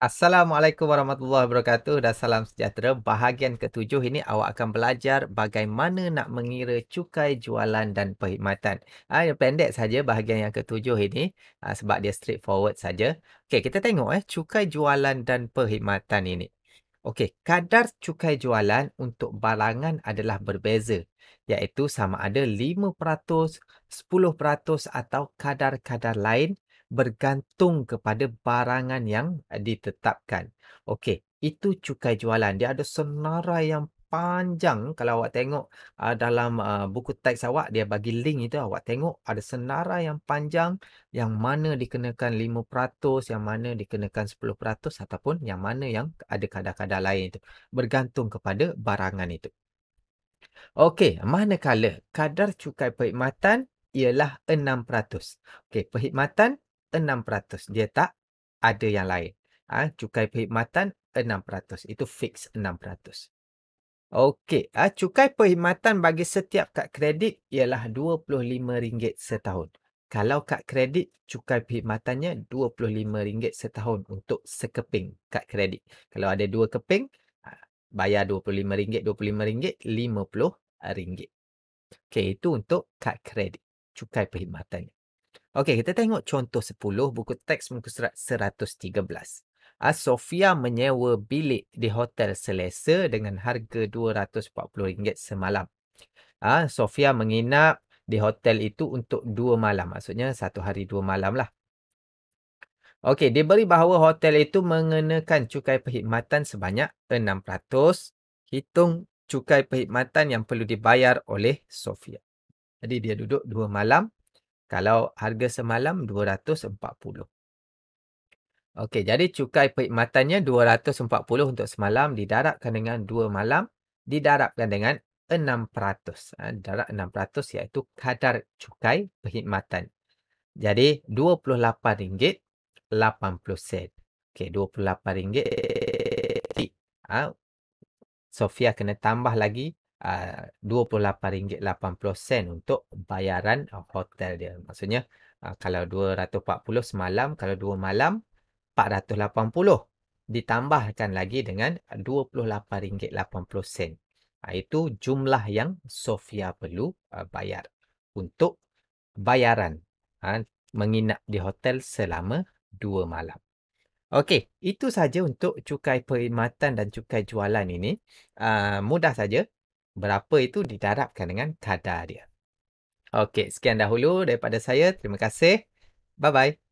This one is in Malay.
Assalamualaikum warahmatullahi wabarakatuh dan salam sejahtera. Bahagian ketujuh ini awak akan belajar bagaimana nak mengira cukai jualan dan perkhidmatan. Ah ha, pendek saja bahagian yang ketujuh ini ha, sebab dia straightforward saja. Okey, kita tengok eh cukai jualan dan perkhidmatan ini. Okey, kadar cukai jualan untuk barangan adalah berbeza iaitu sama ada 5%, 10% atau kadar-kadar lain bergantung kepada barangan yang ditetapkan. Okey, itu cukai jualan. Dia ada senarai yang panjang kalau awak tengok uh, dalam uh, buku teks awak dia bagi link itu awak tengok ada senara yang panjang yang mana dikenakan 5% yang mana dikenakan 10% ataupun yang mana yang ada kadar-kadar lain itu bergantung kepada barangan itu okey manakala kadar cukai perkhidmatan ialah 6% okey perkhidmatan 6%. Dia tak ada yang lain. Ha, cukai perkhidmatan 6%. Itu fix 6%. Okey. Ha, cukai perkhidmatan bagi setiap kad kredit ialah RM25 setahun. Kalau kad kredit, cukai perkhidmatannya RM25 setahun untuk sekeping kad kredit. Kalau ada dua keping, ha, bayar RM25, RM25, RM50. Okey, itu untuk kad kredit. Cukai perkhidmatannya. Okey, kita tengok contoh 10 buku teks muka surat 113. Ah, Sofia menyewa bilik di hotel selesa dengan harga RM240 semalam. Ah, Sofia menginap di hotel itu untuk dua malam. Maksudnya satu hari dua malam lah. Okey, dia beri bahawa hotel itu mengenakan cukai perkhidmatan sebanyak 6%. Hitung cukai perkhidmatan yang perlu dibayar oleh Sofia. Jadi dia duduk dua malam 6% kalau harga semalam 240. Okey, jadi cukai perkhidmatannya 240 untuk semalam didarabkan dengan 2 malam didarabkan dengan 6%. Darab 6% iaitu kadar cukai perkhidmatan. Jadi RM28.80. Okey, RM28. Ha? Sofia kena tambah lagi RM28.80 ah, uh, untuk bayaran ah, hotel dia. Maksudnya uh, kalau RM240 semalam, kalau 2 malam RM480 ditambahkan lagi dengan RM28.80. Uh, itu jumlah yang Sofia perlu uh, bayar untuk bayaran uh, menginap di hotel selama 2 malam. Okey, itu saja untuk cukai perkhidmatan dan cukai jualan ini. Uh, mudah saja berapa itu didarabkan dengan kadar dia. Okey, sekian dahulu daripada saya. Terima kasih. Bye-bye.